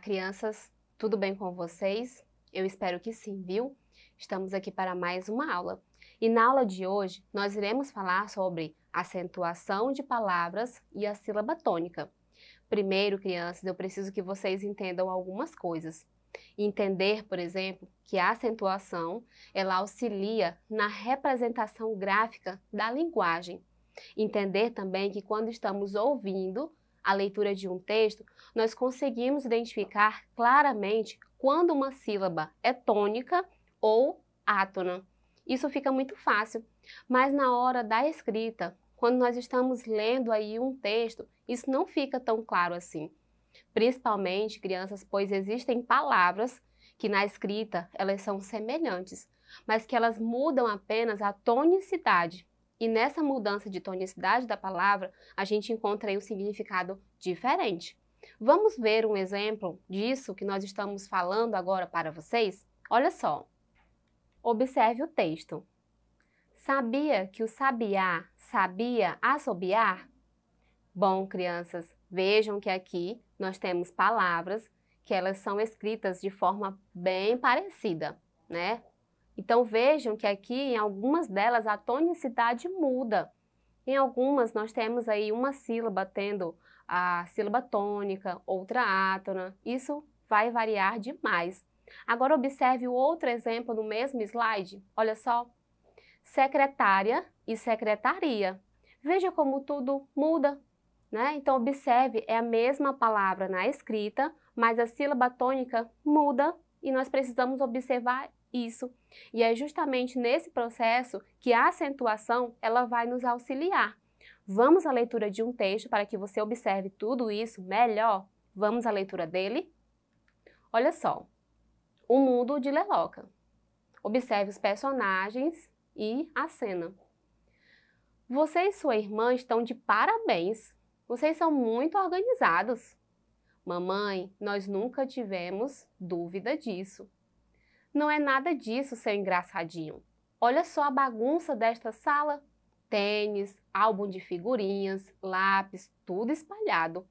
crianças, tudo bem com vocês? Eu espero que sim, viu? Estamos aqui para mais uma aula. E na aula de hoje, nós iremos falar sobre acentuação de palavras e a sílaba tônica. Primeiro, crianças, eu preciso que vocês entendam algumas coisas. Entender, por exemplo, que a acentuação, ela auxilia na representação gráfica da linguagem. Entender também que quando estamos ouvindo, a leitura de um texto, nós conseguimos identificar claramente quando uma sílaba é tônica ou átona. Isso fica muito fácil, mas na hora da escrita, quando nós estamos lendo aí um texto, isso não fica tão claro assim. Principalmente crianças, pois existem palavras que na escrita elas são semelhantes, mas que elas mudam apenas a tonicidade e nessa mudança de tonicidade da palavra, a gente encontra aí um significado diferente. Vamos ver um exemplo disso que nós estamos falando agora para vocês? Olha só. Observe o texto. Sabia que o sabiá sabia assobiar? Bom, crianças, vejam que aqui nós temos palavras que elas são escritas de forma bem parecida, né? Então vejam que aqui em algumas delas a tonicidade muda. Em algumas nós temos aí uma sílaba tendo a sílaba tônica, outra átona. Isso vai variar demais. Agora observe o outro exemplo no mesmo slide. Olha só. Secretária e secretaria. Veja como tudo muda, né? Então observe, é a mesma palavra na escrita, mas a sílaba tônica muda e nós precisamos observar isso. E é justamente nesse processo que a acentuação ela vai nos auxiliar. Vamos à leitura de um texto para que você observe tudo isso melhor? Vamos à leitura dele? Olha só. O mundo de Leloca. Observe os personagens e a cena. Você e sua irmã estão de parabéns. Vocês são muito organizados. Mamãe, nós nunca tivemos dúvida disso. Não é nada disso, seu engraçadinho. Olha só a bagunça desta sala: tênis, álbum de figurinhas, lápis, tudo espalhado.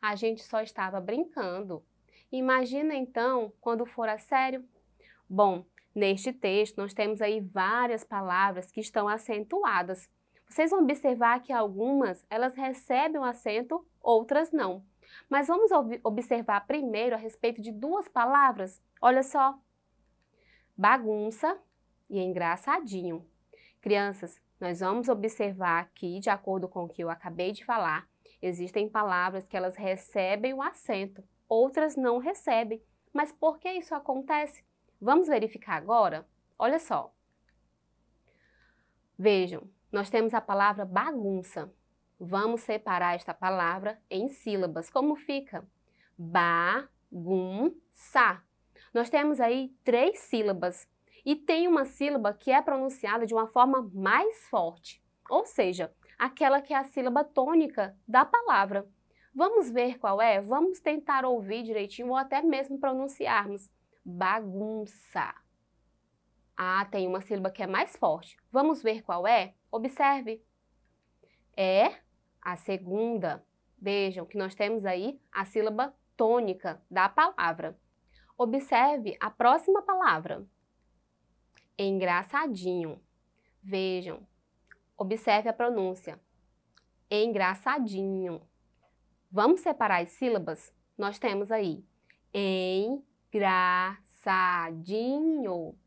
A gente só estava brincando. Imagina então quando for a sério? Bom, neste texto nós temos aí várias palavras que estão acentuadas. Vocês vão observar que algumas elas recebem o um acento, outras não. Mas vamos observar primeiro a respeito de duas palavras. Olha só, bagunça e é engraçadinho. Crianças, nós vamos observar que, de acordo com o que eu acabei de falar, existem palavras que elas recebem o acento, outras não recebem. Mas por que isso acontece? Vamos verificar agora? Olha só. Vejam, nós temos a palavra bagunça. Vamos separar esta palavra em sílabas. Como fica? Bagunça. Nós temos aí três sílabas e tem uma sílaba que é pronunciada de uma forma mais forte, ou seja, aquela que é a sílaba tônica da palavra. Vamos ver qual é? Vamos tentar ouvir direitinho ou até mesmo pronunciarmos. Bagunça. Ah, tem uma sílaba que é mais forte. Vamos ver qual é? Observe. É a segunda. Vejam que nós temos aí a sílaba tônica da palavra. Observe a próxima palavra. Engraçadinho. Vejam. Observe a pronúncia. Engraçadinho. Vamos separar as sílabas? Nós temos aí engraçadinho.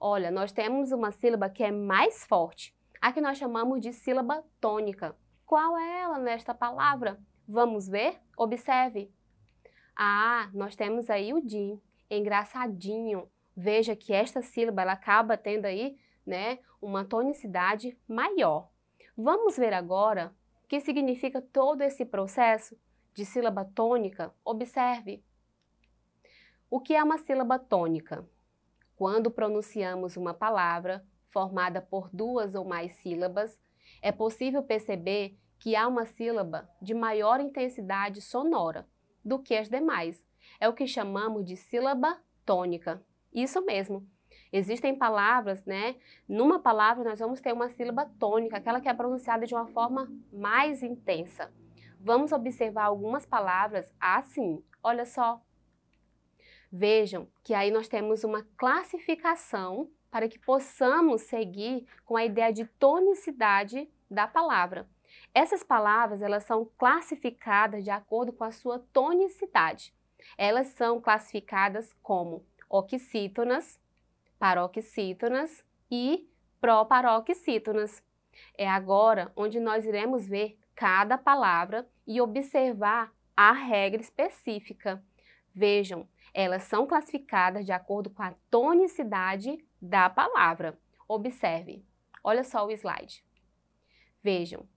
Olha, nós temos uma sílaba que é mais forte. A que nós chamamos de sílaba tônica. Qual é ela nesta palavra? Vamos ver? Observe. Ah, nós temos aí o din engraçadinho. Veja que esta sílaba ela acaba tendo aí, né, uma tonicidade maior. Vamos ver agora o que significa todo esse processo de sílaba tônica. Observe. O que é uma sílaba tônica? Quando pronunciamos uma palavra formada por duas ou mais sílabas, é possível perceber que há uma sílaba de maior intensidade sonora do que as demais, é o que chamamos de sílaba tônica. Isso mesmo. Existem palavras, né? Numa palavra nós vamos ter uma sílaba tônica, aquela que é pronunciada de uma forma mais intensa. Vamos observar algumas palavras assim. Olha só. Vejam que aí nós temos uma classificação para que possamos seguir com a ideia de tonicidade da palavra. Essas palavras, elas são classificadas de acordo com a sua tonicidade. Elas são classificadas como oxítonas, paroxítonas e proparoxítonas. É agora onde nós iremos ver cada palavra e observar a regra específica. Vejam, elas são classificadas de acordo com a tonicidade da palavra. Observe. Olha só o slide. Vejam,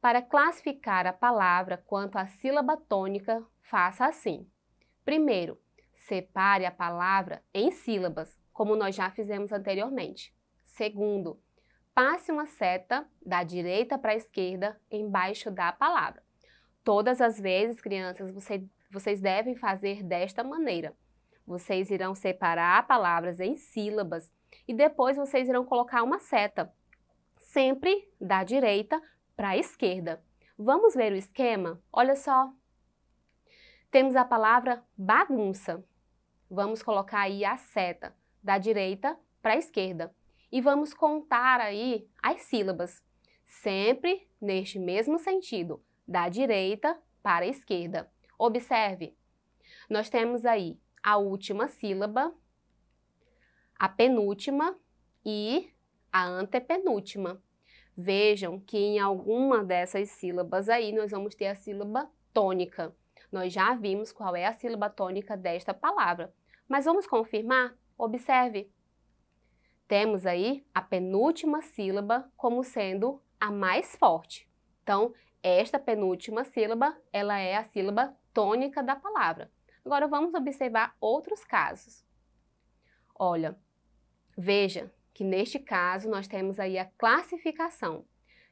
para classificar a palavra quanto à sílaba tônica, faça assim. Primeiro, separe a palavra em sílabas, como nós já fizemos anteriormente. Segundo, passe uma seta da direita para a esquerda embaixo da palavra. Todas as vezes, crianças, você, vocês devem fazer desta maneira. Vocês irão separar palavras em sílabas e depois vocês irão colocar uma seta, sempre da direita para a esquerda. Vamos ver o esquema? Olha só, temos a palavra bagunça. Vamos colocar aí a seta da direita para a esquerda e vamos contar aí as sílabas, sempre neste mesmo sentido, da direita para a esquerda. Observe, nós temos aí a última sílaba, a penúltima e a antepenúltima. Vejam que em alguma dessas sílabas aí nós vamos ter a sílaba tônica. Nós já vimos qual é a sílaba tônica desta palavra, mas vamos confirmar? Observe. Temos aí a penúltima sílaba como sendo a mais forte. Então, esta penúltima sílaba, ela é a sílaba tônica da palavra. Agora vamos observar outros casos. Olha, veja que neste caso nós temos aí a classificação.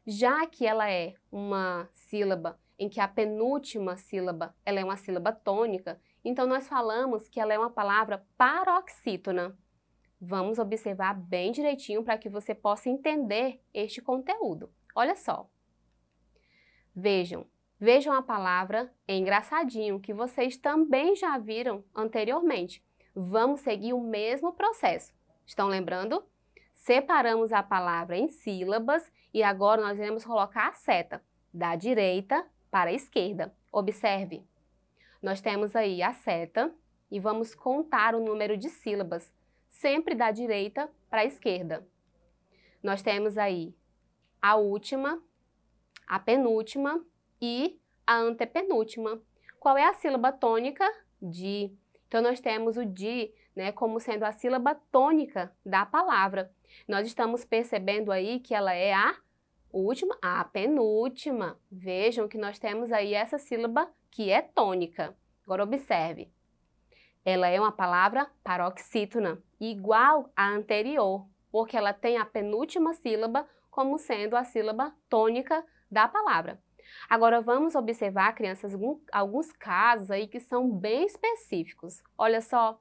Já que ela é uma sílaba em que a penúltima sílaba ela é uma sílaba tônica, então nós falamos que ela é uma palavra paroxítona. Vamos observar bem direitinho para que você possa entender este conteúdo. Olha só. Vejam, vejam a palavra é engraçadinho, que vocês também já viram anteriormente. Vamos seguir o mesmo processo. Estão lembrando? Separamos a palavra em sílabas e agora nós iremos colocar a seta da direita para a esquerda. Observe, nós temos aí a seta e vamos contar o número de sílabas, sempre da direita para a esquerda. Nós temos aí a última, a penúltima e a antepenúltima. Qual é a sílaba tônica? Di. Então, nós temos o di né, como sendo a sílaba tônica da palavra. Nós estamos percebendo aí que ela é a última, a penúltima. Vejam que nós temos aí essa sílaba que é tônica. Agora observe. Ela é uma palavra paroxítona, igual à anterior, porque ela tem a penúltima sílaba como sendo a sílaba tônica da palavra. Agora vamos observar, crianças, alguns casos aí que são bem específicos. Olha só.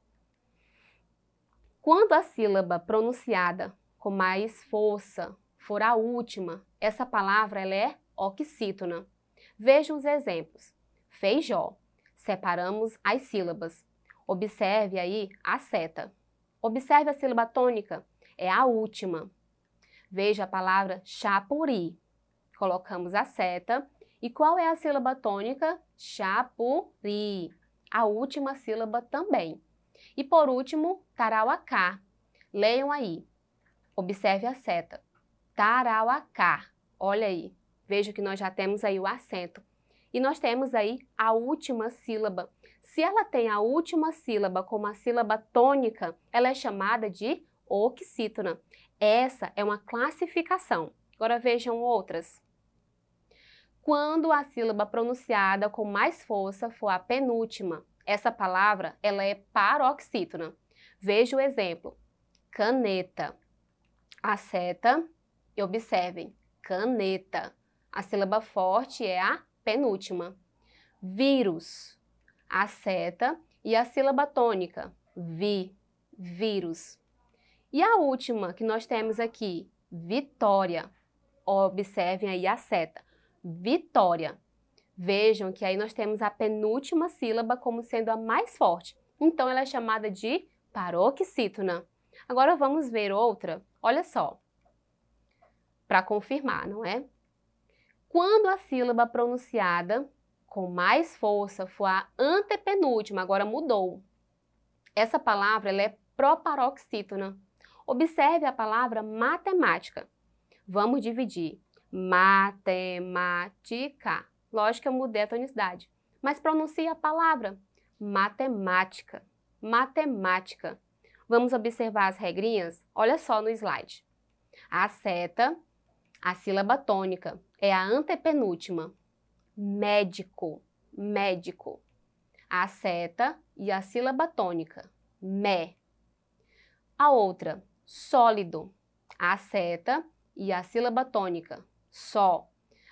Quando a sílaba pronunciada com mais força for a última, essa palavra ela é oxítona. Veja os exemplos. Feijó. Separamos as sílabas. Observe aí a seta. Observe a sílaba tônica, é a última. Veja a palavra chapuri. Colocamos a seta. E qual é a sílaba tônica? Chapuri. A última sílaba também. E por último, tarauacá. Leiam aí. Observe a seta. Tarauacá. Olha aí, veja que nós já temos aí o acento. E nós temos aí a última sílaba. Se ela tem a última sílaba como a sílaba tônica, ela é chamada de oxítona. Essa é uma classificação. Agora vejam outras. Quando a sílaba pronunciada com mais força for a penúltima, essa palavra ela é paroxítona. Veja o exemplo. Caneta. A seta e observem, caneta. A sílaba forte é a penúltima. Vírus, a seta e a sílaba tônica, vi, vírus. E a última que nós temos aqui, vitória. Observem aí a seta, vitória. Vejam que aí nós temos a penúltima sílaba como sendo a mais forte. Então ela é chamada de paroxítona. Agora vamos ver outra. Olha só para confirmar, não é? Quando a sílaba pronunciada com mais força for a antepenúltima, agora mudou. Essa palavra ela é proparoxítona. Observe a palavra matemática. Vamos dividir matemática. Lógico que eu mudei a tonicidade, mas pronuncie a palavra matemática. Matemática. Vamos observar as regrinhas? Olha só no slide. A seta a sílaba tônica é a antepenúltima. Médico, médico. A seta e a sílaba tônica. Mé. A outra, sólido. A seta e a sílaba tônica. Só.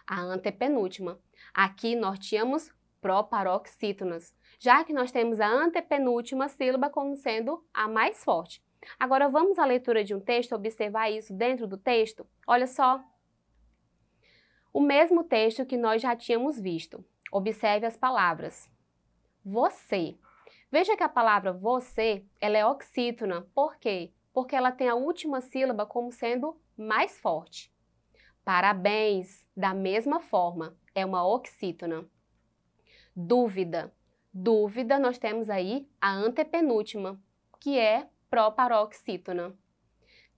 A antepenúltima. Aqui norteamos proparoxítonas, já que nós temos a antepenúltima sílaba como sendo a mais forte. Agora vamos à leitura de um texto observar isso dentro do texto? Olha só o mesmo texto que nós já tínhamos visto. Observe as palavras. Você. Veja que a palavra você, ela é oxítona. Por quê? Porque ela tem a última sílaba como sendo mais forte. Parabéns, da mesma forma, é uma oxítona. Dúvida. Dúvida, nós temos aí a antepenúltima, que é proparoxítona.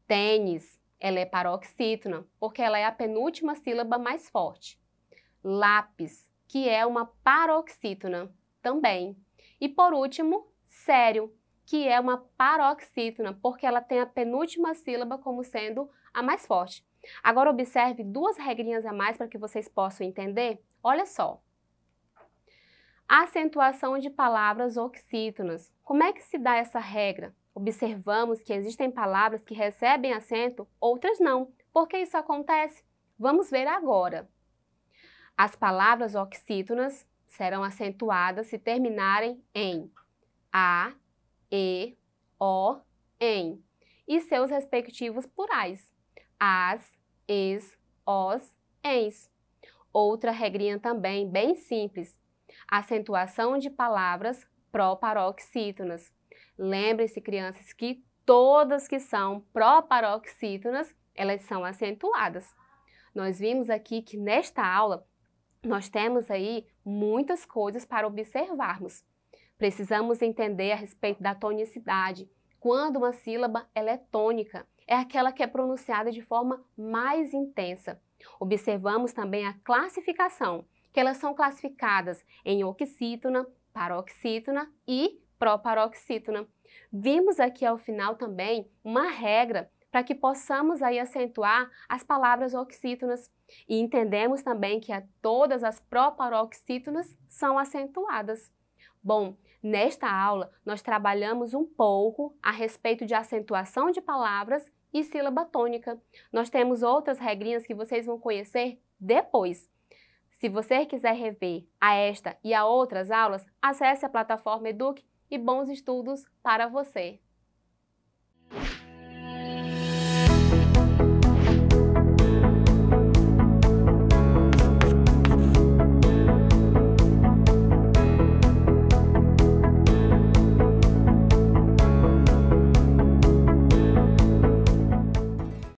Tênis. Ela é paroxítona, porque ela é a penúltima sílaba mais forte. Lápis, que é uma paroxítona também. E por último, sério, que é uma paroxítona, porque ela tem a penúltima sílaba como sendo a mais forte. Agora observe duas regrinhas a mais para que vocês possam entender. Olha só. Acentuação de palavras oxítonas. Como é que se dá essa regra? Observamos que existem palavras que recebem acento, outras não. Por que isso acontece? Vamos ver agora. As palavras oxítonas serão acentuadas se terminarem em a, e, o, em e seus respectivos plurais. As, es, os, ens. Outra regrinha também bem simples. Acentuação de palavras pró-paroxítonas. Lembrem-se, crianças, que todas que são proparoxítonas, elas são acentuadas. Nós vimos aqui que nesta aula nós temos aí muitas coisas para observarmos. Precisamos entender a respeito da tonicidade. Quando uma sílaba ela é tônica, é aquela que é pronunciada de forma mais intensa. Observamos também a classificação, que elas são classificadas em oxítona, paroxítona e proparoxítona. Vimos aqui ao final também uma regra para que possamos aí acentuar as palavras oxítonas e entendemos também que a todas as proparoxítonas são acentuadas. Bom, nesta aula nós trabalhamos um pouco a respeito de acentuação de palavras e sílaba tônica. Nós temos outras regrinhas que vocês vão conhecer depois. Se você quiser rever a esta e a outras aulas, acesse a plataforma Eduque e bons estudos para você!